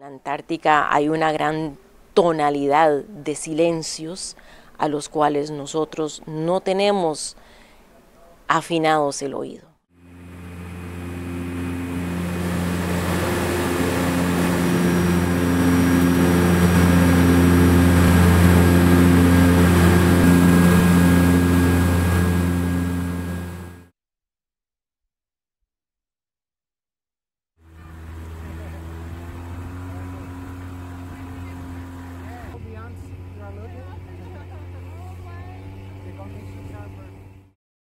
En la Antártica hay una gran tonalidad de silencios a los cuales nosotros no tenemos afinados el oído.